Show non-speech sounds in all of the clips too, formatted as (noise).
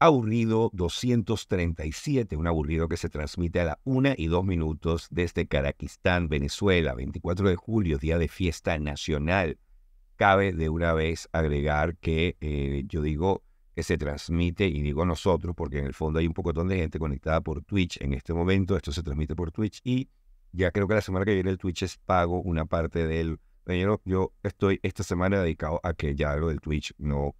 aburrido 237, un aburrido que se transmite a la una y dos minutos desde Caraquistán, Venezuela, 24 de julio, día de fiesta nacional. Cabe de una vez agregar que eh, yo digo que se transmite, y digo nosotros, porque en el fondo hay un poco de gente conectada por Twitch en este momento, esto se transmite por Twitch, y ya creo que la semana que viene el Twitch es pago, una parte del... yo estoy esta semana dedicado a que ya lo del Twitch no,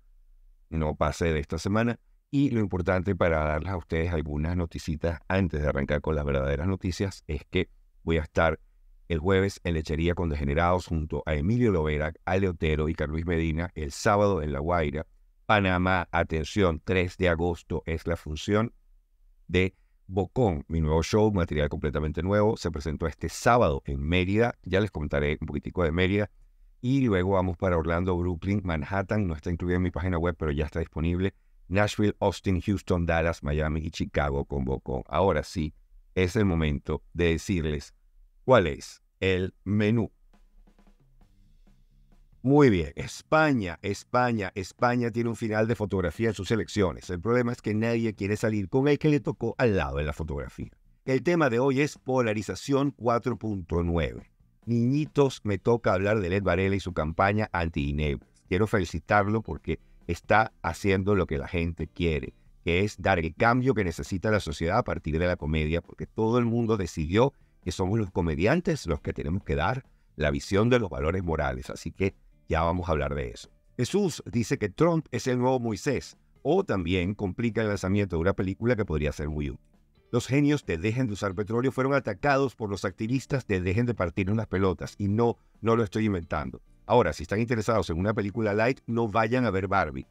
no pase de esta semana y lo importante para darles a ustedes algunas noticitas antes de arrancar con las verdaderas noticias es que voy a estar el jueves en Lechería con Degenerados junto a Emilio Lovera, Ale Otero y Carlos Medina, el sábado en La Guaira, Panamá, atención, 3 de agosto es la función de Bocón, mi nuevo show, material completamente nuevo, se presentó este sábado en Mérida, ya les comentaré un poquitico de Mérida, y luego vamos para Orlando, Brooklyn, Manhattan, no está incluido en mi página web, pero ya está disponible, Nashville, Austin, Houston, Dallas, Miami y Chicago convocó. Ahora sí, es el momento de decirles cuál es el menú. Muy bien, España, España, España tiene un final de fotografía en sus elecciones. El problema es que nadie quiere salir con el que le tocó al lado en la fotografía. El tema de hoy es polarización 4.9. Niñitos, me toca hablar de Led Varela y su campaña anti -Ineb. Quiero felicitarlo porque está haciendo lo que la gente quiere, que es dar el cambio que necesita la sociedad a partir de la comedia, porque todo el mundo decidió que somos los comediantes los que tenemos que dar la visión de los valores morales. Así que ya vamos a hablar de eso. Jesús dice que Trump es el nuevo Moisés, o también complica el lanzamiento de una película que podría ser muy útil. Los genios de Dejen de usar petróleo fueron atacados por los activistas de Dejen de partir unas pelotas, y no, no lo estoy inventando. Ahora, si están interesados en una película light, no vayan a ver Barbie.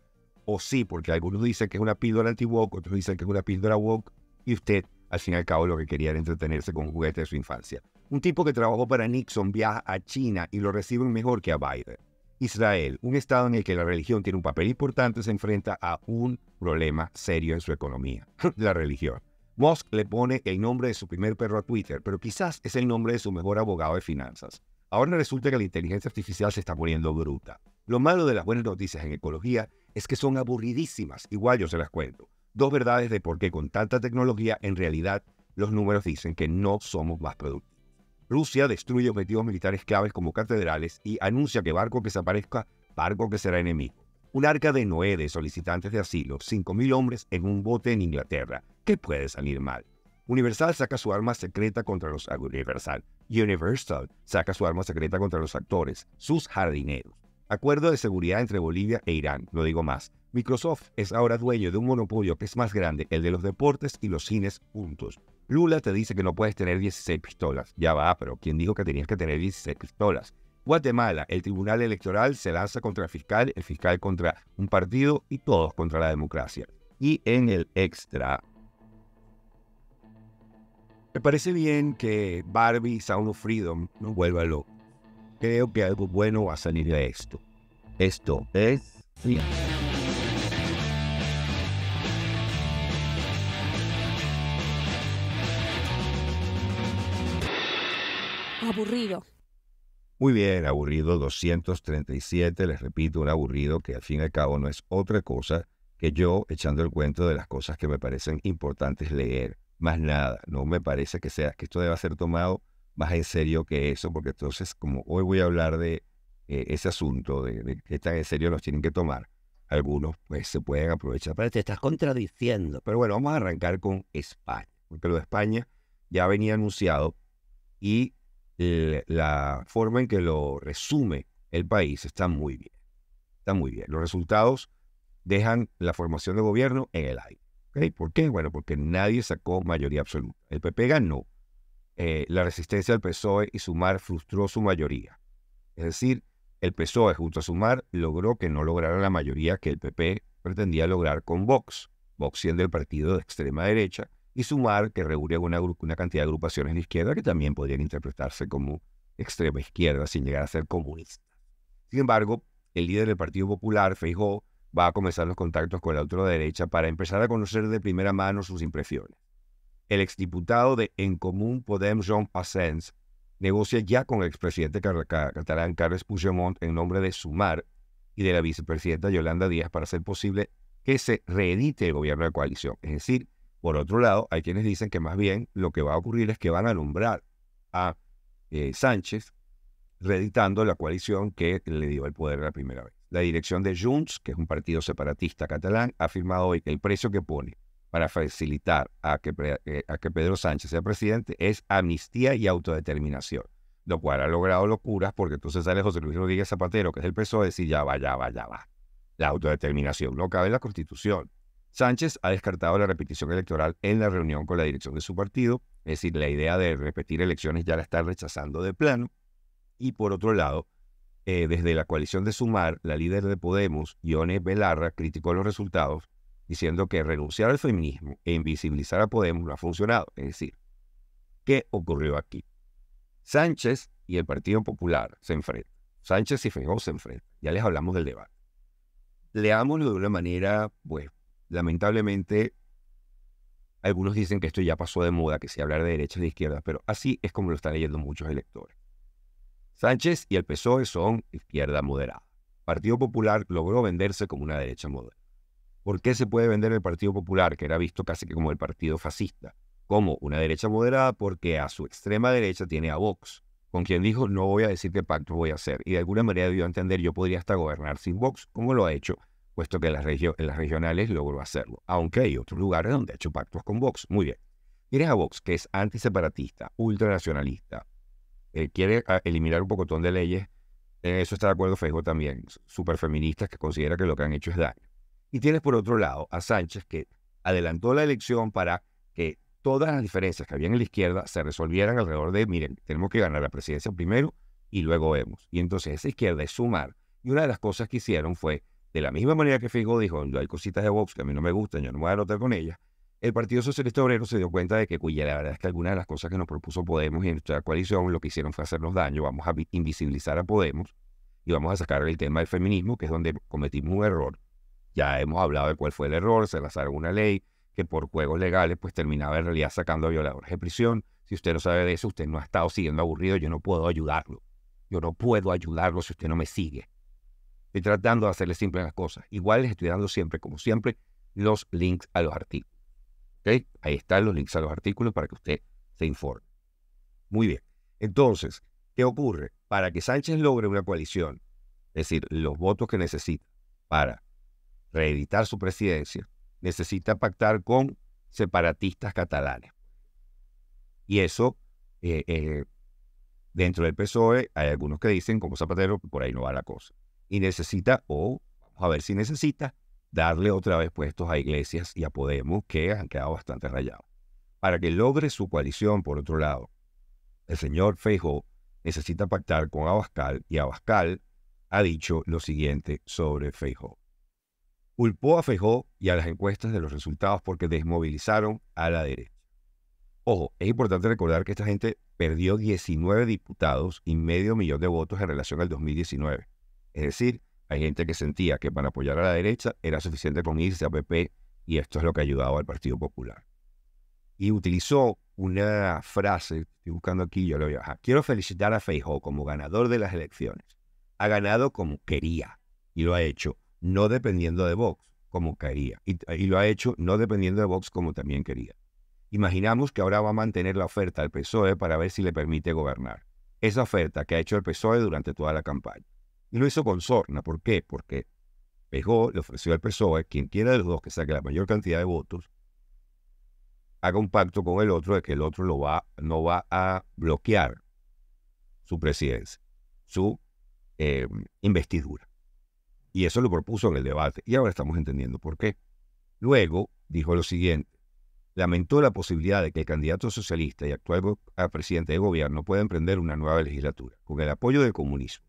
O sí, porque algunos dicen que es una píldora anti-woke, otros dicen que es una píldora woke, y usted, al fin y al cabo, lo que quería era entretenerse con juguetes juguete de su infancia. Un tipo que trabajó para Nixon viaja a China y lo reciben mejor que a Biden. Israel, un estado en el que la religión tiene un papel importante, se enfrenta a un problema serio en su economía, (laughs) la religión. Musk le pone el nombre de su primer perro a Twitter, pero quizás es el nombre de su mejor abogado de finanzas. Ahora resulta que la inteligencia artificial se está poniendo bruta. Lo malo de las buenas noticias en ecología es que son aburridísimas, igual yo se las cuento. Dos verdades de por qué con tanta tecnología en realidad los números dicen que no somos más productivos. Rusia destruye objetivos militares claves como catedrales y anuncia que barco que se aparezca, barco que será enemigo. Un arca de Noé de solicitantes de asilo, 5.000 hombres en un bote en Inglaterra. ¿Qué puede salir mal? Universal saca su arma secreta contra los Universal. Universal saca su arma secreta contra los actores, sus jardineros. Acuerdo de seguridad entre Bolivia e Irán, no digo más. Microsoft es ahora dueño de un monopolio que es más grande, el de los deportes y los cines juntos. Lula te dice que no puedes tener 16 pistolas. Ya va, pero ¿quién dijo que tenías que tener 16 pistolas? Guatemala, el tribunal electoral se lanza contra el fiscal, el fiscal contra un partido y todos contra la democracia. Y en el extra, me parece bien que Barbie Sound of Freedom no vuelva loco. Creo que algo bueno va a salir de esto. Esto es... Aburrido. Muy bien, aburrido 237, les repito, un aburrido que al fin y al cabo no es otra cosa que yo echando el cuento de las cosas que me parecen importantes leer más nada. No me parece que sea que esto deba ser tomado más en serio que eso, porque entonces, como hoy voy a hablar de eh, ese asunto, de, que están en serio los tienen que tomar, algunos pues se pueden aprovechar. Pero te estás contradiciendo. Pero bueno, vamos a arrancar con España, porque lo de España ya venía anunciado y eh, la forma en que lo resume el país está muy bien. Está muy bien. Los resultados dejan la formación de gobierno en el aire. ¿Por qué? Bueno, porque nadie sacó mayoría absoluta. El PP ganó. Eh, la resistencia del PSOE y Sumar frustró su mayoría. Es decir, el PSOE junto a Sumar logró que no lograra la mayoría que el PP pretendía lograr con Vox. Vox siendo el partido de extrema derecha y Sumar que reúne una, cantidad de agrupaciones de izquierda que también podrían interpretarse como extrema izquierda sin llegar a ser comunista. Sin embargo, el líder del Partido Popular, Feijóo, va a comenzar los contactos con la derecha para empezar a conocer de primera mano sus impresiones. El exdiputado de En Común Podem, Jean Passens, negocia ya con el expresidente catalán Carles Puigdemont en nombre de Sumar y de la vicepresidenta Yolanda Díaz para hacer posible que se reedite el gobierno de coalición. Es decir, por otro lado, hay quienes dicen que más bien lo que va a ocurrir es que van a alumbrar a eh, Sánchez reeditando la coalición que le dio el poder la primera vez. La dirección de Junts, que es un partido separatista catalán, ha afirmado hoy que el precio que pone para facilitar eh, a que, Pedro Sánchez sea presidente es amnistía y autodeterminación, lo cual ha logrado locuras porque entonces sale José Luis Rodríguez Zapatero, que es el PSOE, decir ya va, ya va, ya va. La autodeterminación no cabe en la Constitución. Sánchez ha descartado la repetición electoral en la reunión con la dirección de su partido, es decir, la idea de repetir elecciones ya la está rechazando de plano. Y por otro lado, eh, desde la coalición de Sumar, la líder de Podemos, Ione Belarra, criticó los resultados, diciendo que renunciar al feminismo e invisibilizar a Podemos no ha funcionado. Es decir, ¿qué ocurrió aquí? Sánchez y el Partido Popular se enfrentan. Sánchez y Feijóo se enfrentan. Ya les hablamos del debate. Leámoslo de una manera, pues, lamentablemente, algunos dicen que esto ya pasó de moda, que se hablar de derechas y de izquierdas, pero así es como lo están leyendo muchos electores. Sánchez y el PSOE son izquierda moderada. Partido Popular logró venderse como una derecha moderada. ¿Por qué se puede vender el Partido Popular, que era visto casi que como el partido fascista, como una derecha moderada? Porque a su extrema derecha tiene a Vox, con quien dijo, no voy a decir qué pacto voy a hacer. Y de alguna manera dio a entender, yo podría hasta gobernar sin Vox, como lo ha hecho, puesto que en las, regionales logró hacerlo. Aunque hay otros lugares donde ha hecho pactos con Vox. Muy bien. Tienes a Vox, que es antiseparatista, ultranacionalista, eh, quiere ah, eliminar un pocotón de leyes. En eso está de acuerdo Fejo también, feministas que considera que lo que han hecho es daño. Y tienes por otro lado a Sánchez que adelantó la elección para que todas las diferencias que había en la izquierda se resolvieran alrededor de, miren, tenemos que ganar la presidencia primero y luego vemos. Y entonces esa izquierda es sumar. Y una de las cosas que hicieron fue, de la misma manera que Fijo dijo, hay cositas de Vox que a mí no me gustan, yo no voy a anotar con ellas, el Partido Socialista Obrero se dio cuenta de que, cuya la verdad es que algunas de las cosas que nos propuso Podemos en nuestra coalición lo que hicieron fue hacernos daño, vamos a invisibilizar a Podemos y vamos a sacar el tema del feminismo, que es donde cometimos un error. Ya hemos hablado de cuál fue el error, se lanzaron una ley que por juegos legales pues terminaba en realidad sacando a violadores de prisión. Si usted no sabe de eso, usted no ha estado siguiendo aburrido, yo no puedo ayudarlo. Yo no puedo ayudarlo si usted no me sigue. Estoy tratando de hacerle simple las cosas. Igual les estoy dando siempre, como siempre, los links a los artículos. Ahí están los links a los artículos para que usted se informe. Muy bien. Entonces, ¿qué ocurre? Para que Sánchez logre una coalición, es decir, los votos que necesita para reeditar su presidencia, necesita pactar con separatistas catalanes. Y eso, eh, eh, dentro del PSOE, hay algunos que dicen, como Zapatero, por ahí no va la cosa. Y necesita, o vamos a ver si necesita, darle otra vez puestos a Iglesias y a Podemos, que han quedado bastante rayados. Para que logre su coalición, por otro lado, el señor Feijo necesita pactar con Abascal y Abascal ha dicho lo siguiente sobre Feijo. Culpó a Feijóo y a las encuestas de los resultados porque desmovilizaron a la derecha. Ojo, es importante recordar que esta gente perdió 19 diputados y medio millón de votos en relación al 2019. Es decir, hay gente que sentía que para apoyar a la derecha era suficiente con irse a PP y esto es lo que ha ayudado al Partido Popular. Y utilizó una frase, estoy buscando aquí, yo lo voy a Quiero felicitar a Feijó como ganador de las elecciones. Ha ganado como quería y lo ha hecho, no dependiendo de Vox como quería. Y, y lo ha hecho no dependiendo de Vox como también quería. Imaginamos que ahora va a mantener la oferta al PSOE para ver si le permite gobernar. Esa oferta que ha hecho el PSOE durante toda la campaña. Y lo hizo con Sorna. ¿Por qué? Porque Pejó le ofreció al PSOE, quien quiera de los dos que saque la mayor cantidad de votos, haga un pacto con el otro de que el otro lo va, no va a bloquear su presidencia, su em, investidura. Y eso lo propuso en el debate. Y ahora estamos entendiendo por qué. Luego dijo lo siguiente. Lamentó la posibilidad de que el candidato socialista y actual ah, presidente de gobierno pueda emprender una nueva legislatura, con el apoyo del comunismo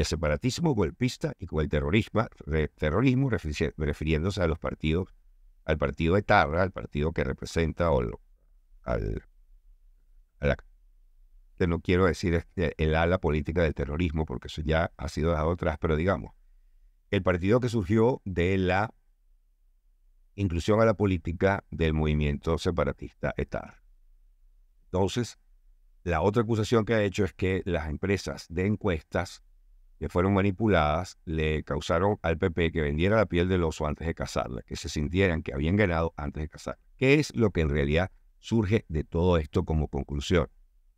el separatismo golpista y con el terrorismo, terrorismo refiriéndose a los partidos, al partido de al partido que representa o al, no quiero decir este, el ala política del terrorismo porque eso ya ha sido dejado atrás, pero digamos, el partido que surgió de la inclusión a la política del movimiento separatista ETAR. Entonces, la otra acusación que ha hecho es que las empresas de encuestas que fueron manipuladas le causaron al PP que vendiera la piel del oso antes de cazarla, que se sintieran que habían ganado antes de cazarla. ¿Qué es lo que en realidad surge de todo esto como conclusión?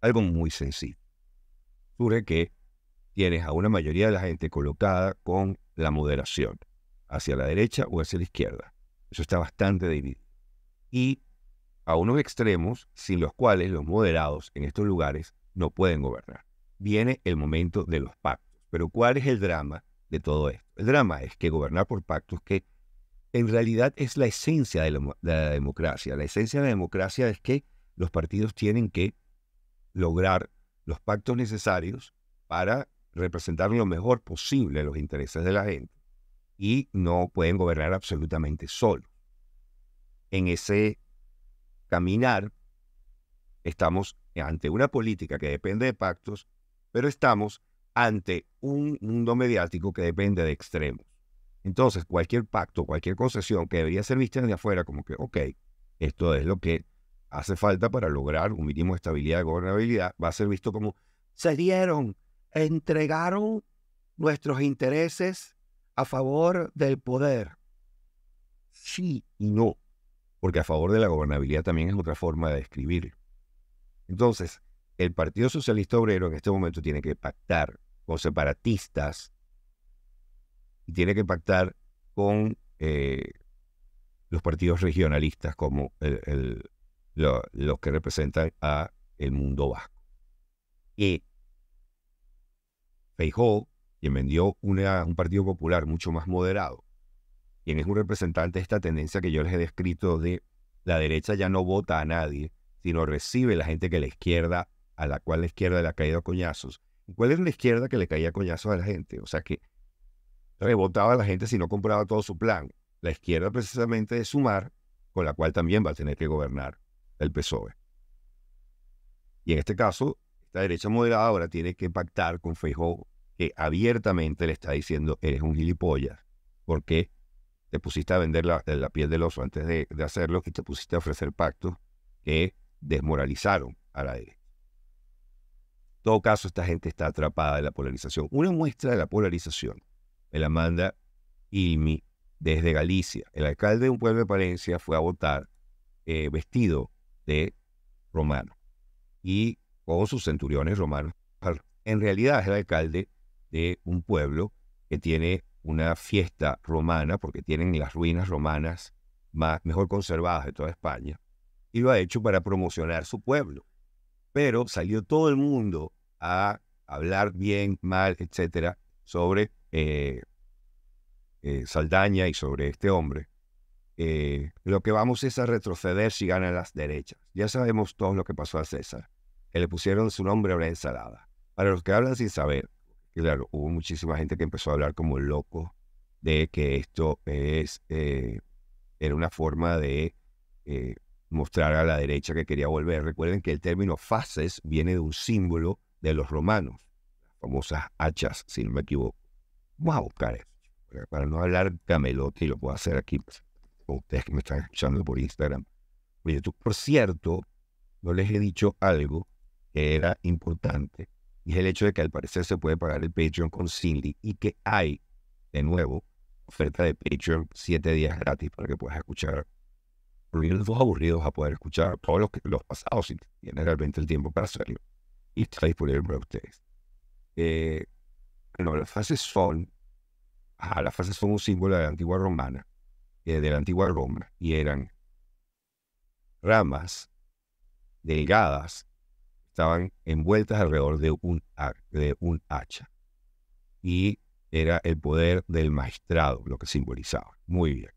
Algo muy sencillo. Surge que tienes a una mayoría de la gente colocada con la moderación, hacia la derecha o hacia la izquierda. Eso está bastante dividido. Y a unos extremos sin los cuales los moderados en estos lugares no pueden gobernar. Viene el momento de los pactos pero ¿cuál es el drama de todo esto? El drama es que gobernar por pactos que en realidad es la esencia de la, democracia. La esencia de la democracia es que los partidos tienen que lograr los pactos necesarios para representar lo mejor posible los intereses de la gente y no pueden gobernar absolutamente solos. En ese caminar estamos ante una política que depende de pactos, pero estamos ante un mundo mediático que depende de extremos. Entonces, cualquier pacto, cualquier concesión que debería ser vista desde afuera como que, ok, esto es lo que hace falta para lograr un mínimo de estabilidad y gobernabilidad, va a ser visto como, se dieron, entregaron nuestros intereses a favor del poder. Sí y no, porque a favor de la gobernabilidad también es otra forma de describirlo. Entonces, el Partido Socialista Obrero en este momento tiene que pactar con separatistas y tiene que pactar con eh, los partidos regionalistas como los que representan a el mundo vasco. Y Feijóo, quien vendió un partido popular mucho más moderado, quien es un representante de esta tendencia que yo les he descrito de la derecha ya no vota a nadie, sino recibe la gente que la izquierda, a la cual la izquierda le ha caído a coñazos, ¿Cuál era la izquierda que le caía coñazos a la gente? O sea, que rebotaba a la gente si no compraba todo su plan. La izquierda precisamente de Sumar, con la cual también va a tener que gobernar el PSOE. Y en este caso, esta derecha moderada ahora tiene que pactar con Feijóo, que abiertamente le está diciendo, eres un gilipollas, porque te pusiste a vender la, piel del oso antes de, de hacerlo y te pusiste a ofrecer pactos que desmoralizaron a la derecha todo caso, esta gente está atrapada en la polarización. Una muestra de la polarización me la manda Ilmi desde Galicia. El alcalde de un pueblo de Palencia fue a votar eh, vestido de romano y con sus centuriones romanos. En realidad es el alcalde de un pueblo que tiene una fiesta romana, porque tienen las ruinas romanas más, mejor conservadas de toda España, y lo ha hecho para promocionar su pueblo. Pero salió todo el mundo a hablar bien, mal, etcétera, sobre eh, eh, Saldaña y sobre este hombre, eh, lo que vamos es a retroceder si ganan las derechas. Ya sabemos todo lo que pasó a César, que le pusieron su nombre a una ensalada. Para los que hablan sin saber, claro, hubo muchísima gente que empezó a hablar como loco de que esto es, era una forma de mostrar a la derecha que quería volver. Recuerden que el término fases viene de un símbolo de los romanos, las famosas hachas, si no me equivoco. Vamos a buscar eso, para no hablar camelote, y lo puedo hacer aquí pues, con ustedes que me están escuchando por Instagram. Oye, tú, por cierto, no les he dicho algo que era importante, y es el hecho de que al parecer se puede pagar el Patreon con Cindy y que hay, de nuevo, oferta de Patreon, siete días gratis para que puedas escuchar los por dos aburridos a poder escuchar todos los, los pasados si tienes realmente el tiempo para hacerlo y disponible para ustedes eh, no, las fases son, las fases son un símbolo de la antigua romana, eh, de la antigua Roma, y eran ramas delgadas, estaban envueltas alrededor de un, de un hacha. Y era el poder del magistrado lo que simbolizaba. Muy bien,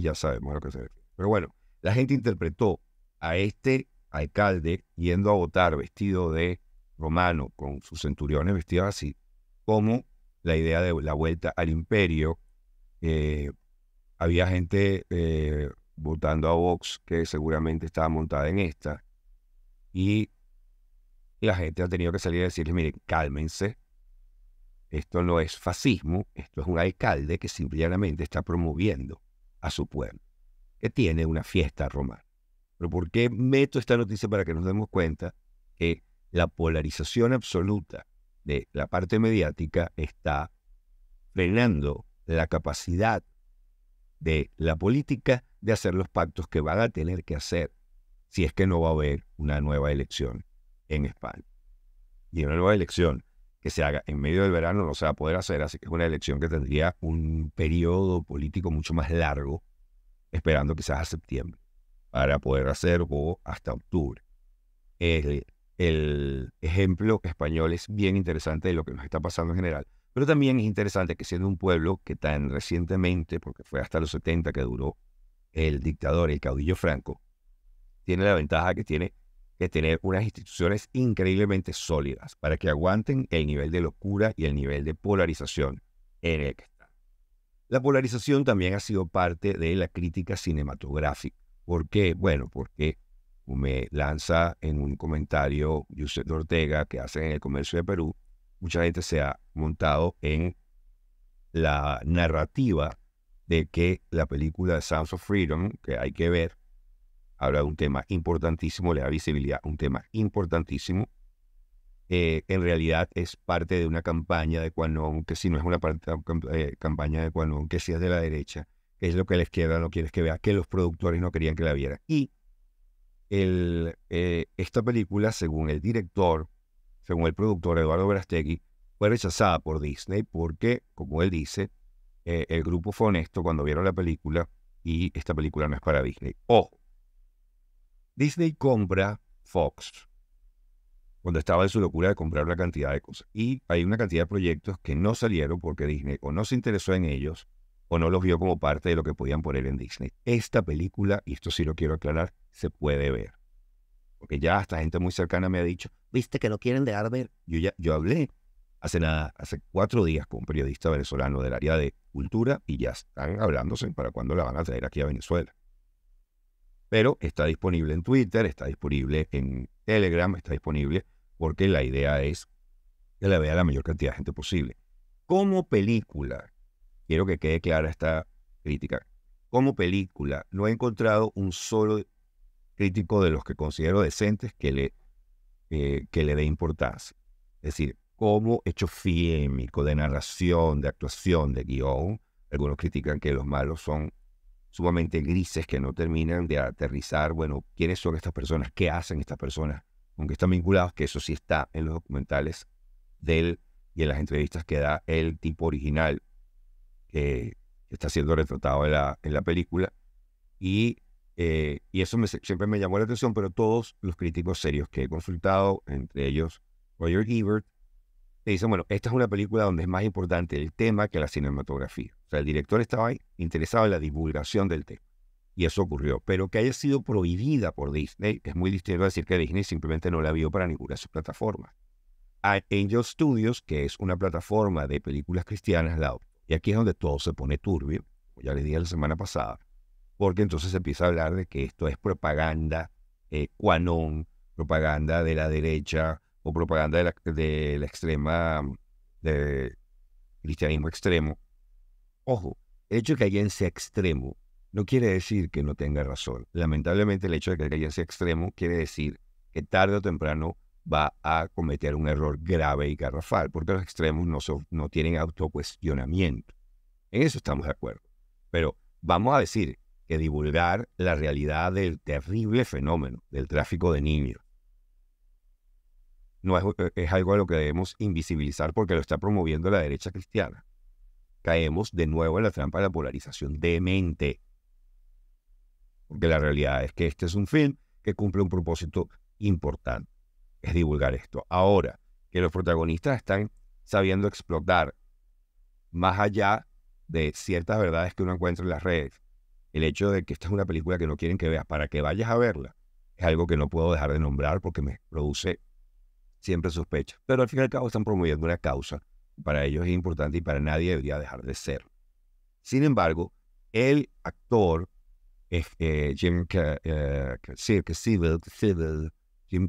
ya sabemos lo que se ve Pero bueno, la gente interpretó a este alcalde yendo a votar vestido de romano con sus centuriones vestidos así, como la idea de la vuelta al imperio. Eh, había gente eh, votando a Vox que seguramente estaba montada en esta. Y la gente ha tenido que salir a decirles, miren, cálmense. Esto no es fascismo, esto es un alcalde que simplemente está promoviendo a su pueblo, que tiene una fiesta romana. Pero ¿por qué meto esta noticia para que nos demos cuenta que la polarización absoluta de la parte mediática está frenando la capacidad de la política de hacer los pactos que van a tener que hacer si es que no va a haber una nueva elección en España. Y una nueva elección que se haga en medio del verano no se va a poder hacer, así que es una elección que tendría un periodo político mucho más largo, esperando quizás a septiembre, para poder hacer o hasta octubre. Eh, el ejemplo español es bien interesante de lo que nos está pasando en general. Pero también es interesante que siendo un pueblo que tan recientemente, porque fue hasta los 70 que duró el dictador, el caudillo Franco, tiene la ventaja que tiene que tener unas instituciones increíblemente sólidas para que aguanten el nivel de locura y el nivel de polarización en el que La polarización también ha sido parte de la crítica cinematográfica. ¿Por qué? Bueno, porque me lanza en un comentario Josep Ortega que hace en el comercio de Perú, mucha gente se ha montado en la narrativa de que la película Sounds of Freedom, que hay que ver, habla de un tema importantísimo, le da visibilidad un tema importantísimo. Eh, en realidad es parte de una campaña de cuando, que si no es una eh, campaña de cuando, aunque si es de la derecha, es lo que la izquierda no quiere que vea, que los productores no querían que la vieran, Y eh, esta película, según el director, según el productor Eduardo Verastegui, fue rechazada por Disney porque, como él dice, eh, el grupo fue honesto cuando vieron la película y esta película no es para Disney. O Disney compra Fox cuando estaba en su locura de comprar una cantidad de cosas. Y hay una cantidad de proyectos que no salieron porque Disney o no se interesó en ellos o no los vio como parte de lo que podían poner en Disney. Esta película, y esto sí lo quiero aclarar, se puede ver. Porque ya hasta gente muy cercana me ha dicho, viste que no quieren dejar ver. Yo ya yo hablé hace nada, hace cuatro días con un periodista venezolano del área de cultura y ya están hablándose para cuándo la van a traer aquí a Venezuela. Pero está disponible en Twitter, está disponible en Telegram, está disponible porque la idea es que la vea la mayor cantidad de gente posible. Como película, Quiero que quede clara esta crítica. Como película, no he encontrado un solo crítico de los que considero decentes que le, eh, que le dé importancia. Es decir, como hecho fílmico de narración, de actuación, de guión, algunos critican que los malos son sumamente grises, que no terminan de aterrizar, bueno, quiénes son estas personas, qué hacen estas personas, aunque están vinculados, que eso sí está en los documentales del, y en las entrevistas que da el tipo original que eh, está siendo retratado en la, en la película. Y, eh, y eso siempre me llamó la atención, pero todos los críticos serios que he consultado, entre ellos Roger Ebert, te dicen, bueno, esta es una película donde es más importante el tema que la cinematografía. O sea, el director estaba interesado en la divulgación del tema. Y eso ocurrió. Pero que haya sido prohibida por Disney, es muy distinto decir que Disney simplemente no la vio para ninguna de sus plataformas. Angel Studios, que es una plataforma de películas cristianas, la y aquí es donde todo se pone turbio, ya les dije la semana pasada, porque entonces se empieza a hablar de que esto es propaganda eh, cuanón, propaganda de la derecha o propaganda de la, de la extrema, del cristianismo extremo. Ojo, el hecho de que alguien sea extremo no quiere decir que no tenga razón. Lamentablemente el hecho de que alguien sea extremo quiere decir que tarde o temprano va a cometer un error grave y garrafal, porque los extremos no, no tienen autocuestionamiento. En eso estamos de acuerdo. Pero vamos a decir que divulgar la realidad del terrible fenómeno del tráfico de niños no es, eh, es algo a lo que debemos invisibilizar porque lo está promoviendo la derecha cristiana. Caemos de nuevo en la trampa de la polarización demente. Porque la realidad es que este es un film que cumple un propósito importante es divulgar esto. Ahora que los protagonistas están sabiendo explotar más allá de ciertas verdades que uno encuentra en las redes, el hecho de que esta es una película que no quieren que veas para que vayas a verla, es algo que no puedo dejar de nombrar porque me produce siempre sospecha. Pero al fin y al cabo están promoviendo una causa. Para ellos es importante y para nadie debería dejar de ser. Sin embargo, el actor Jim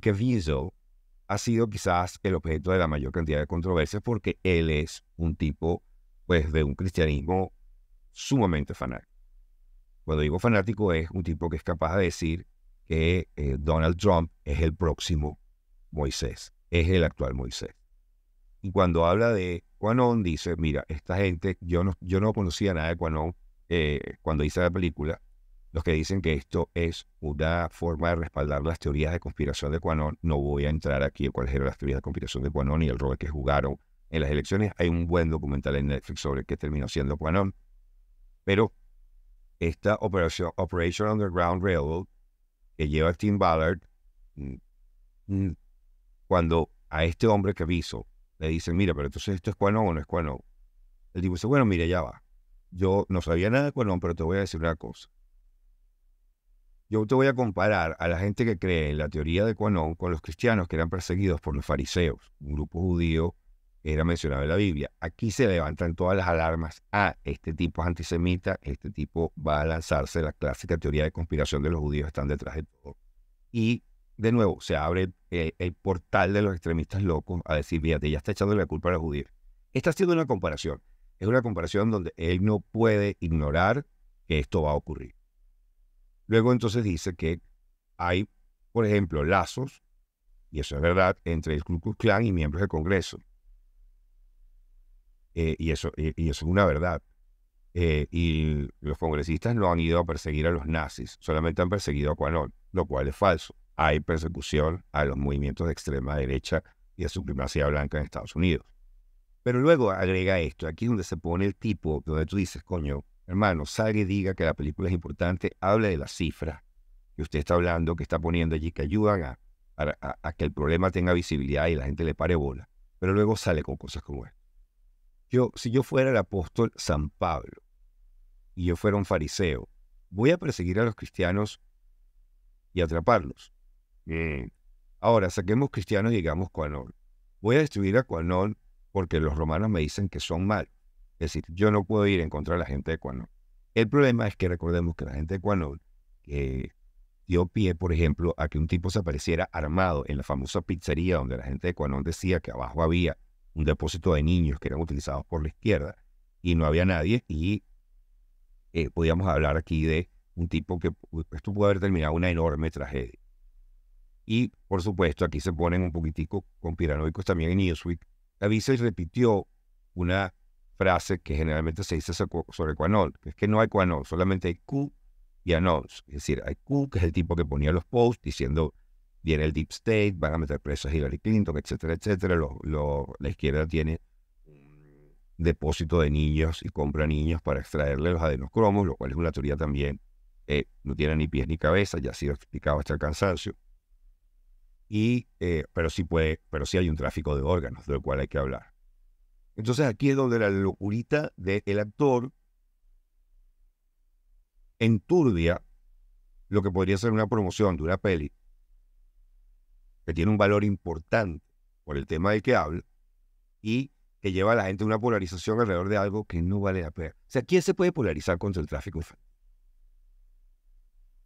Caviezel, ha sido quizás el objeto de la mayor cantidad de controversias porque él es un tipo, pues, de un cristianismo sumamente fanático. Cuando digo fanático es un tipo que es capaz de decir que eh, Donald Trump es el próximo Moisés, es el actual Moisés. Y cuando habla de Quanon, dice, mira, esta gente, yo no, yo no conocía nada de Quanon eh, cuando hice la película, los que dicen que esto es una forma de respaldar las teorías de conspiración de Quanon. No voy a entrar aquí en cuáles eran las teorías de conspiración de Quanon y el rol que jugaron en las elecciones. Hay un buen documental en Netflix sobre qué terminó siendo Quanon. Pero esta operación Operation Underground Railroad que lleva a Tim Ballard, mm, mm, cuando a este hombre que aviso le dicen, mira, pero entonces esto es Quanon o no es Quanon, el tipo dice, bueno, mire, ya va. Yo no sabía nada de Quanon, pero te voy a decir una cosa yo te voy a comparar a la gente que cree en la teoría de Quanon con los cristianos que eran perseguidos por los fariseos, un grupo judío era mencionado en la Biblia. Aquí se levantan todas las alarmas. Ah, este tipo es antisemita, este tipo va a lanzarse la clásica teoría de conspiración de los judíos, están detrás de todo. Y de nuevo, se abre eh, el, portal de los extremistas locos a decir, fíjate, ya está echando la culpa a los judíos. Está haciendo una comparación. Es una comparación donde él no puede ignorar que esto va a ocurrir. Luego entonces dice que hay, por ejemplo, lazos, y eso es verdad, entre el Ku Klux Klan y miembros del Congreso. Eh, eh, y, eso, es una verdad. Eh, y los congresistas no han ido a perseguir a los nazis, solamente han perseguido a Quanon, lo cual es falso. Hay persecución a los movimientos de extrema derecha y a supremacía blanca en Estados Unidos. Pero luego agrega esto, aquí es donde se pone el tipo, donde tú dices, coño, hermano, salga y diga que la película es importante, habla de las cifras que usted está hablando, que está poniendo allí, que ayudan a, que el problema tenga visibilidad y la gente le pare bola. Pero luego sale con cosas como esto. Yo, si yo fuera el apóstol San Pablo y yo fuera un fariseo, voy a perseguir a los cristianos y atraparlos. Mm. Ahora, saquemos cristianos y digamos cuanón. Voy a destruir a cuanón porque los romanos me dicen que son malos. Es decir, yo no puedo ir en contra de la gente de Quanon. El problema es que recordemos que la gente de Quanon eh, dio pie, por ejemplo, a que un tipo se apareciera armado en la famosa pizzería donde la gente de Quanon decía que abajo había un depósito de niños que eran utilizados por la izquierda y no había nadie y eh, podíamos hablar aquí de un tipo que esto pudo haber terminado una enorme tragedia. Y por supuesto, aquí se ponen un poquitico con piranoicos también en Newsweek. la y repitió una frase que generalmente se dice sobre Quanol, es que no hay Quanol, solamente hay Q y Anols. Es decir, hay Q, que es el tipo que ponía los posts diciendo, viene el Deep State, van a meter presos a Hillary Clinton, etcétera, etcétera. la izquierda tiene un depósito de niños y compra niños para extraerle los cromos lo cual es una teoría también, eh, no tiene ni pies ni cabeza, ya ha sido explicado hasta el cansancio. Y, eh, pero, sí puede, pero sí hay un tráfico de órganos, del cual hay que hablar. Entonces aquí es donde la locurita del actor enturbia lo que podría ser una promoción de una peli que tiene un valor importante por el tema del que habla y que lleva a la gente a una polarización alrededor de algo que no vale la pena. O sea, ¿quién se puede polarizar contra el tráfico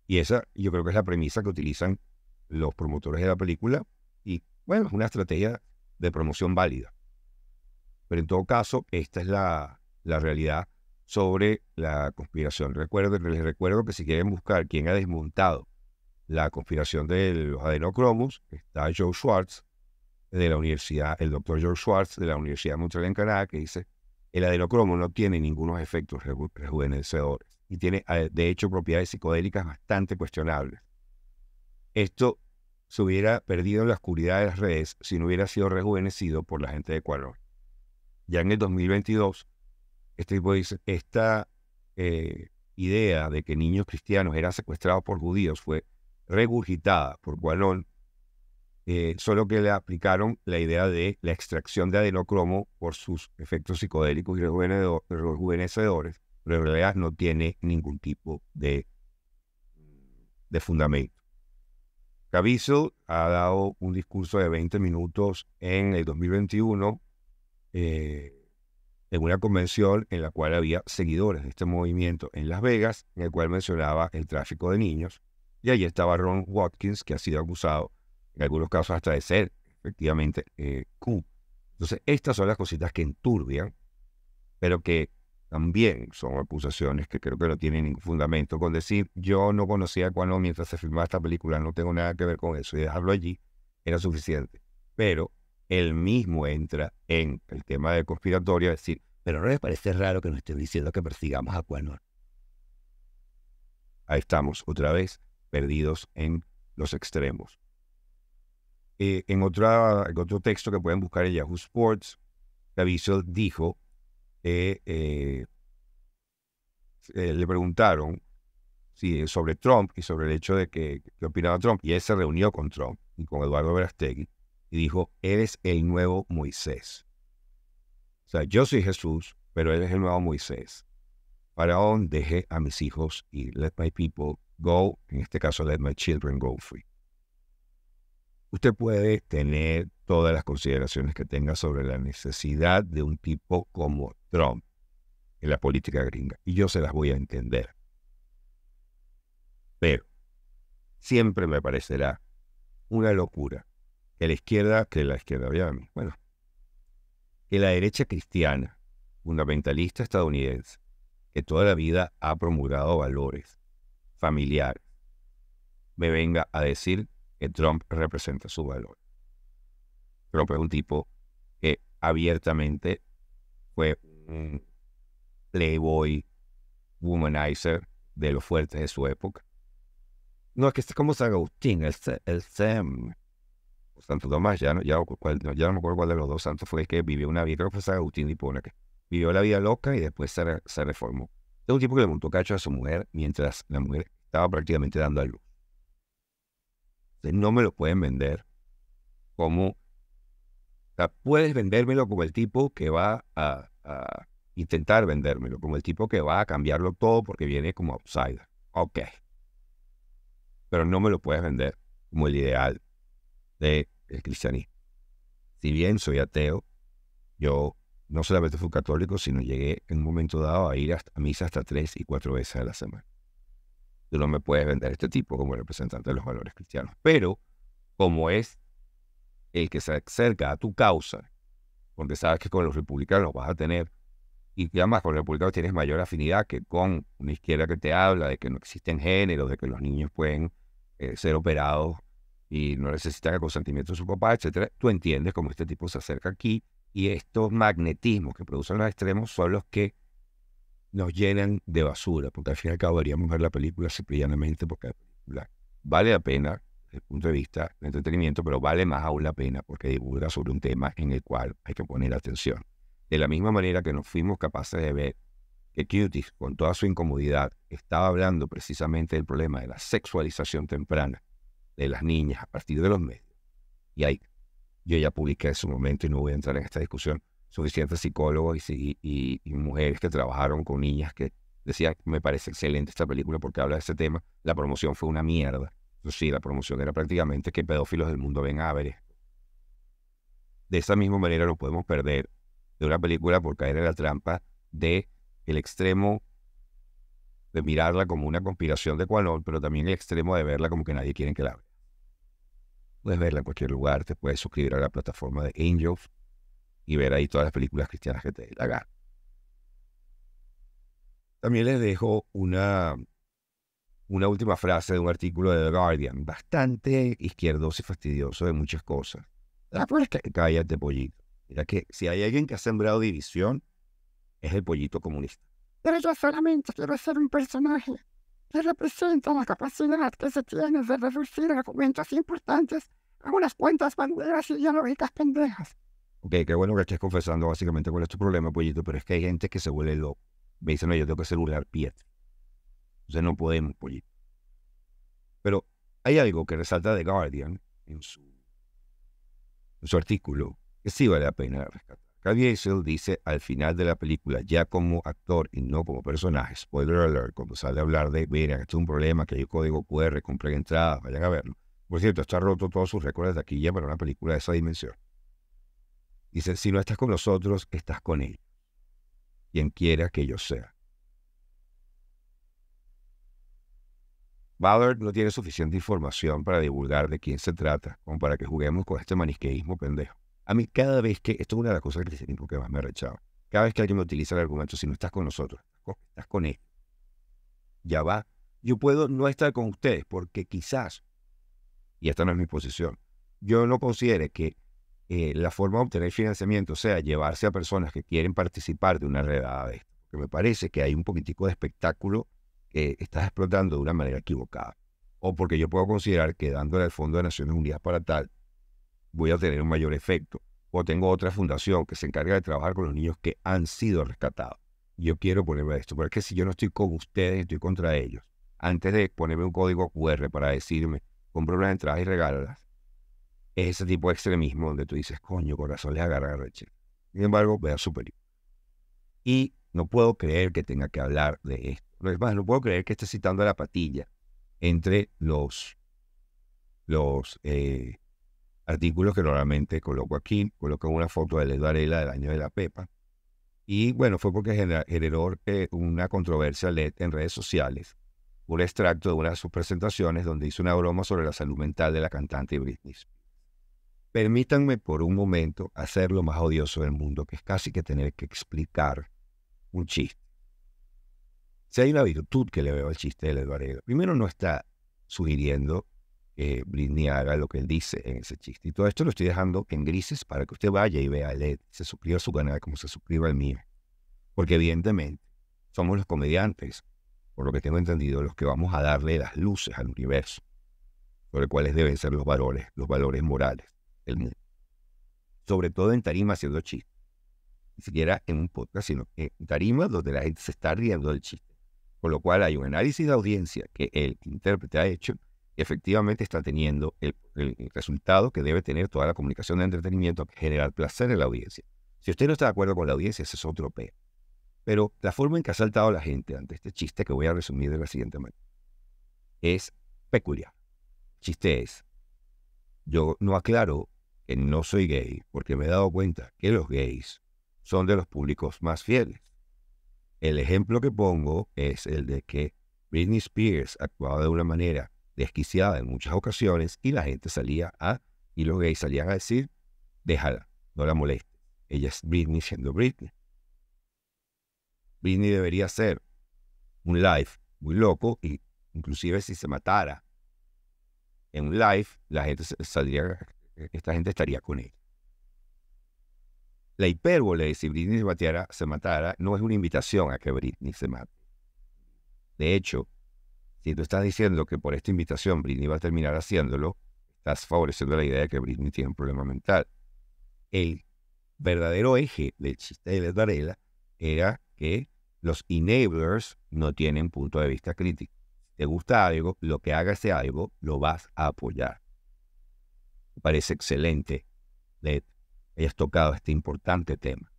Y esa yo creo que es la premisa que utilizan los promotores de la película y bueno, es una estrategia de promoción válida. Pero en todo caso, esta es la, realidad sobre la conspiración. les recuerdo que si quieren buscar quién ha desmontado la conspiración de los adenocromos, está Joe Schwartz de la universidad, el doctor George Schwartz de la Universidad de Montreal en Canadá, que dice, el adenocromo no tiene ningunos efectos rejuvenecedores y tiene eh, de hecho propiedades psicodélicas bastante cuestionables. Esto se hubiera perdido en la oscuridad de las redes si no hubiera sido rejuvenecido por la gente de Ecuador ya en el 2022, este tipo dice, esta eh, idea de que niños cristianos eran secuestrados por judíos fue regurgitada por Guanón, eh, solo que le aplicaron la idea de la extracción de adenocromo por sus efectos psicodélicos y rejuvenecedores, pero en realidad no tiene ningún tipo de, de fundamento. Cabizo ha dado un discurso de 20 minutos en el 2021 eh, en una convención en la cual había seguidores de este movimiento en Las Vegas, en el cual mencionaba el tráfico de niños. Y allí estaba Ron Watkins, que ha sido acusado, en algunos casos hasta de ser, efectivamente, eh, Entonces, estas son las cositas que enturbian, pero que también son acusaciones que creo que no tienen ningún fundamento. Con decir, yo no conocía a mientras se filmaba esta película, no tengo nada que ver con eso, y dejarlo allí era suficiente. Pero él mismo entra en el tema de conspiratoria, es decir, pero no les parece raro que nos estén diciendo que persigamos a Quanon. Ahí estamos otra vez perdidos en los extremos. Eh, en, otra, otro texto que pueden buscar en Yahoo Sports, aviso dijo, eh, eh, le preguntaron sobre Trump y sobre el hecho de que, que opinaba Trump, y él se reunió con Trump y con Eduardo Verastegui y dijo, eres el nuevo Moisés. O sea, yo soy Jesús, pero eres el nuevo Moisés. Faraón, dejé a mis hijos y let my people go, en este caso let my children go free. Usted puede tener todas las consideraciones que tenga sobre la necesidad de un tipo como Trump en la política gringa, y yo se las voy a entender. Pero siempre me parecerá una locura que la izquierda, que la izquierda había, bueno, que la derecha cristiana, fundamentalista estadounidense, que toda la vida ha promulgado valores familiares, me venga a decir que Trump representa su valor. Trump es un tipo que abiertamente fue un playboy, womanizer de los fuertes de su época. No, es que es como San Agustín, el, el, sem Santo Tomás, ya no, ya, no me acuerdo cuál de los dos santos fue el que vivió una vida, creo que fue San Agustín de que vivió la vida loca y después se, reformó. Es un tipo que le montó cacho a su mujer mientras la mujer estaba prácticamente dando a luz. no me lo pueden vender como... puedes vendérmelo como el tipo que va a, a intentar vendérmelo, como el tipo que va a cambiarlo todo porque viene como outsider. Ok. Pero no me lo puedes vender como el ideal del cristianismo. Si bien soy ateo, yo no solamente fui católico, sino llegué en un momento dado a ir a misa hasta tres y cuatro veces a la semana. Tú no me puedes vender este tipo como representante de los valores cristianos. Pero, como es el que se acerca a tu causa, donde sabes que con los republicanos vas a tener, y además con los republicanos tienes mayor afinidad que con una izquierda que te habla de que no existen géneros, de que los niños pueden eh, ser operados y no necesita el consentimiento de su papá, etcétera, tú entiendes cómo este tipo se acerca aquí y estos magnetismos que producen los extremos son los que nos llenan de basura, porque al fin y al cabo deberíamos ver la película simplemente porque la vale la pena desde el punto de vista de entretenimiento, pero vale más aún la pena porque divulga sobre un tema en el cual hay que poner atención. De la misma manera que nos fuimos capaces de ver que Cutis, con toda su incomodidad, estaba hablando precisamente del problema de la sexualización temprana de las niñas a partir de los medios. Y ahí, yo ya publiqué en su momento y no voy a entrar en esta discusión, suficientes psicólogos y, mujeres que trabajaron con niñas que decían, me parece excelente esta película porque habla de ese tema, la promoción fue una mierda. sí, la promoción era prácticamente que pedófilos del mundo ven a ver De esa misma manera no podemos perder de una película por caer en la trampa de el extremo de mirarla como una conspiración de cualón, pero también el extremo de verla como que nadie quiere que la vea. Puedes verla en cualquier lugar, te puedes suscribir a la plataforma de Angels y ver ahí todas las películas cristianas que te la hagan. También les dejo una, una última frase de un artículo de The Guardian, bastante izquierdoso y fastidioso de muchas cosas. La ah, es que cállate, pollito. Mira que si hay alguien que ha sembrado división, es el pollito comunista. Pero yo solamente quiero ser un personaje que representa la capacidad que se tiene de reducir argumentos importantes a unas cuentas banderas ideológicas pendejas. Ok, qué bueno que estés confesando básicamente cuál es tu problema, Pollito, pero es que hay gente que se vuelve loco. Me dicen, no, yo tengo que celular O Entonces no podemos, Pollito. Pero hay algo que resalta The Guardian en su, en su artículo que sí vale la pena rescatar. Javier dice al final de la película, ya como actor y no como personaje, spoiler alert, cuando sale a hablar de, miren, esto es un problema, que hay código QR, compré entradas, vayan a verlo. Por cierto, está roto todos sus récords de taquilla para una película de esa dimensión. Dice, si no estás con nosotros, estás con él. Quien quiera que yo sea. Ballard no tiene suficiente información para divulgar de quién se trata, como para que juguemos con este maniqueísmo pendejo. A mí cada vez que, esto es una de las cosas que que más me rechazado. cada vez que alguien me utiliza el argumento, si no estás con nosotros, estás con él, ya va. Yo puedo no estar con ustedes porque quizás, y esta no es mi posición, yo no considere que eh, la forma de obtener financiamiento sea llevarse a personas que quieren participar de una redada de esto. Porque me parece que hay un poquitico de espectáculo que estás explotando de una manera equivocada. O porque yo puedo considerar que dándole al Fondo de Naciones Unidas para tal voy a tener un mayor efecto. O tengo otra fundación que se encarga de trabajar con los niños que han sido rescatados. Yo quiero ponerme esto, Porque si yo no estoy con ustedes, estoy contra ellos. Antes de ponerme un código QR para decirme, compra una entrada y regálalas, es ese tipo de extremismo donde tú dices, coño, corazón, le agarra reche. Sin embargo, vea superior. Y no puedo creer que tenga que hablar de esto. No es más, no puedo creer que esté citando a la patilla entre los, los eh, artículos que normalmente coloco aquí, coloco una foto de la eduarela del año de la Pepa. Y bueno, fue porque generó eh, una controversia LED en redes sociales, un extracto de una de sus presentaciones donde hizo una broma sobre la salud mental de la cantante Britney Permítanme por un momento hacer lo más odioso del mundo, que es casi que tener que explicar un chiste. Si hay una virtud que le veo al chiste de la primero no está sugiriendo que eh, Britney haga lo que él dice en ese chiste. Y todo esto lo estoy dejando en grises para que usted vaya y vea LED, se suscriba a su canal como se suscriba al mío. Porque evidentemente somos los comediantes, por lo que tengo entendido, los que vamos a darle las luces al universo sobre cuáles deben ser los valores, los valores morales del mundo. Sobre todo en tarima haciendo chistes. Ni siquiera en un podcast, sino en tarima donde la gente se está riendo del chiste. Con lo cual hay un análisis de audiencia que el intérprete ha hecho efectivamente está teniendo el, resultado que debe tener toda la comunicación de entretenimiento, generar placer en la audiencia. Si usted no está de acuerdo con la audiencia, ese es otro P. Pero la forma en que ha saltado la gente ante este chiste, que voy a resumir de la siguiente manera, es peculiar. El chiste es, yo no aclaro que no soy gay porque me he dado cuenta que los gays son de los públicos más fieles. El ejemplo que pongo es el de que Britney Spears actuaba de una manera desquiciada en muchas ocasiones y la gente salía a, y los gays salían a decir, déjala, no la moleste. Ella es Britney siendo Britney. Britney debería ser un live muy loco y inclusive si se matara en un live, la gente saldría, esta gente estaría con él. La hipérbole de si Britney se, se matara no es una invitación a que Britney se mate. De hecho, si tú estás diciendo que por esta invitación Britney va a terminar haciéndolo, estás favoreciendo la idea de que Britney tiene un problema mental. El verdadero eje del chiste de Darela era que los enablers no tienen punto de vista crítico. Te gusta algo, lo que haga de algo, lo vas a apoyar. Me parece excelente, Led, hayas tocado este importante tema,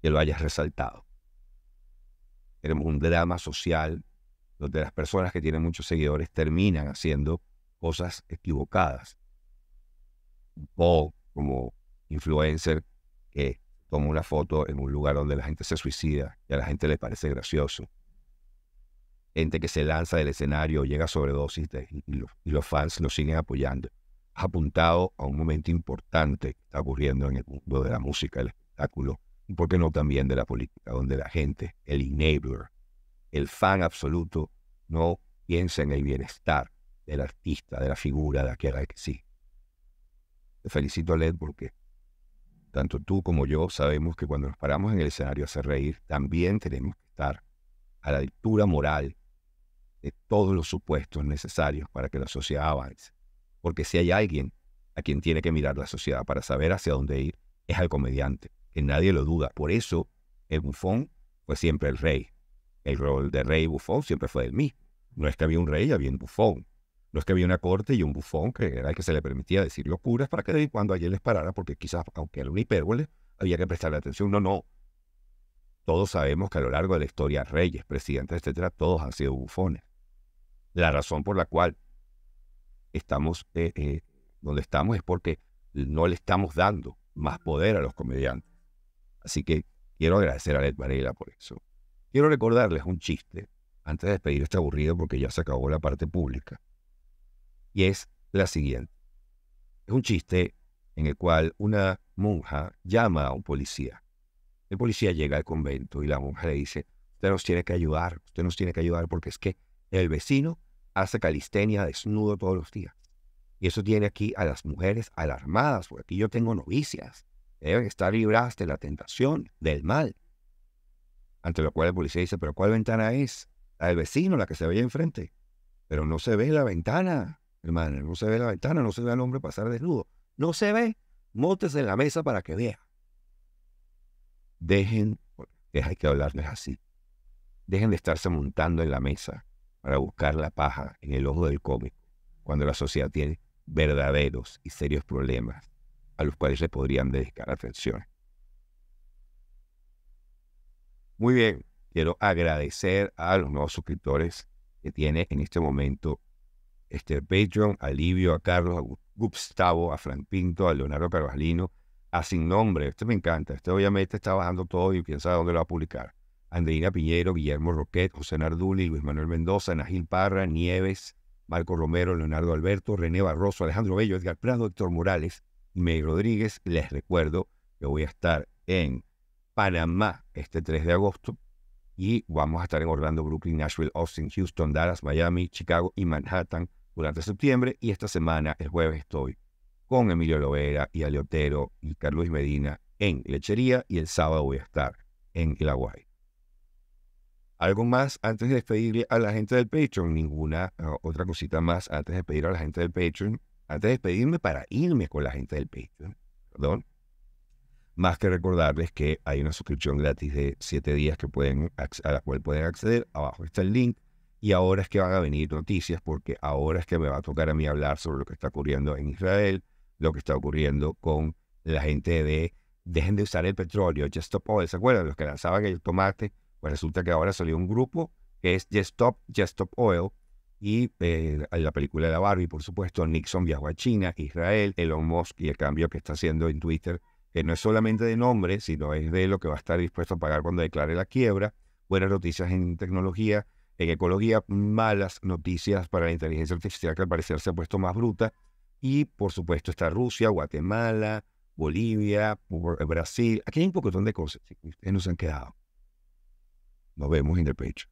que lo hayas resaltado. Tenemos un drama social donde las personas que tienen muchos seguidores terminan haciendo cosas equivocadas. O como influencer que toma una foto en un lugar donde la gente se suicida y a la gente le parece gracioso. Gente que se lanza del escenario, llega a sobredosis y, los fans lo siguen apoyando. Has apuntado a un momento importante que está ocurriendo en el mundo de la música, el espectáculo, y por qué no también de la política, donde la gente, el enabler, el fan absoluto no piensa en el bienestar del artista, de la figura, de aquel que sí. Te felicito, Led, porque tanto tú como yo sabemos que cuando nos paramos en el escenario a hacer reír, también tenemos que estar a la altura moral de todos los supuestos necesarios para que la sociedad avance. Porque si hay alguien a quien tiene que mirar la sociedad para saber hacia dónde ir, es al comediante, que nadie lo duda. Por eso el bufón fue siempre el rey, el rol de rey y bufón siempre fue el mismo. No es que había un rey, había un bufón. No es que había una corte y un bufón que era el que se le permitía decir locuras para que de cuando ayer les parara, porque quizás, aunque era una hipérbole, había que prestarle atención. No, no. Todos sabemos que a lo largo de la historia, reyes, presidentes, etcétera, todos han sido bufones. La razón por la cual estamos eh, eh, donde estamos es porque no le estamos dando más poder a los comediantes. Así que quiero agradecer a Led Varela por eso. Quiero recordarles un chiste antes de despedir este aburrido porque ya se acabó la parte pública. Y es la siguiente. Es un chiste en el cual una monja llama a un policía. El policía llega al convento y la monja le dice, usted nos tiene que ayudar, usted nos tiene que ayudar porque es que el vecino hace calistenia desnudo todos los días. Y eso tiene aquí a las mujeres alarmadas, porque aquí yo tengo novicias. Deben estar libradas de la tentación, del mal. Ante lo cual el policía dice, pero ¿cuál ventana es? La del vecino, la que se veía enfrente. Pero no se ve la ventana, hermano, no se ve la ventana, no se ve al hombre pasar desnudo. No se ve. Mótese en la mesa para que vea. Dejen, hay que hablarles así. Dejen de estarse montando en la mesa para buscar la paja en el ojo del cómic cuando la sociedad tiene verdaderos y serios problemas a los cuales se podrían dedicar atención. Muy bien, quiero agradecer a los nuevos suscriptores que tiene en este momento este Patreon, a Livio, a Carlos, a Gustavo, a Frank Pinto, a Leonardo Carvalino, a Sin Nombre, este me encanta, este obviamente está bajando todo y quién sabe dónde lo va a publicar. Andreina Piñero, Guillermo Roquet, José Narduli, Luis Manuel Mendoza, Nagil Parra, Nieves, Marco Romero, Leonardo Alberto, René Barroso, Alejandro Bello, Edgar Prado, Héctor Morales y May Rodríguez. Les recuerdo que voy a estar en Panamá este 3 de agosto y vamos a estar en Orlando, Brooklyn, Nashville, Austin, Houston, Dallas, Miami, Chicago y Manhattan durante septiembre y esta semana, el jueves, estoy con Emilio Lovera y Aleotero y Carlos Medina en Lechería y el sábado voy a estar en El Aguay. ¿Algo más antes de despedirle a la gente del Patreon? Ninguna ah, otra cosita más antes de despedir a la gente del Patreon. Antes de despedirme para irme con la gente del Patreon. Perdón. Más que recordarles que hay una suscripción gratis de 7 días que pueden, a la cual pueden acceder. Abajo está el link. Y ahora es que van a venir noticias porque ahora es que me va a tocar a mí hablar sobre lo que está ocurriendo en Israel, lo que está ocurriendo con la gente de dejen de usar el petróleo, Just Stop Oil. ¿Se acuerdan? Los que lanzaban el tomate. Pues resulta que ahora salió un grupo que es Just Stop, Just Stop Oil. Y eh, la película de la Barbie, por supuesto, Nixon viajó a China, Israel, Elon Musk y el cambio que está haciendo en Twitter no es solamente de nombre, sino es de lo que va a estar dispuesto a pagar cuando declare la quiebra. Buenas noticias en tecnología, en ecología, malas noticias para la inteligencia artificial que al parecer se ha puesto más bruta. Y por supuesto está Rusia, Guatemala, Bolivia, eh, Brasil. Aquí hay un poquitón de cosas que ustedes nos han quedado. Nos vemos en el pecho.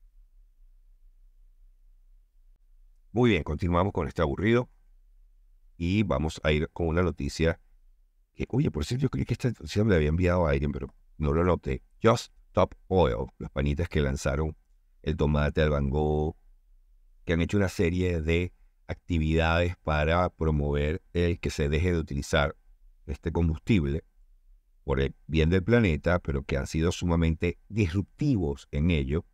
Muy bien, continuamos con este aburrido y vamos a ir con una noticia oye, por cierto, yo creí que esta noticia me había enviado a alguien, pero no lo noté. Just Top Oil, las panitas que lanzaron el tomate al Van que han hecho una serie de actividades para promover el que se deje de utilizar este combustible por el bien del planeta, pero que han sido sumamente disruptivos en ello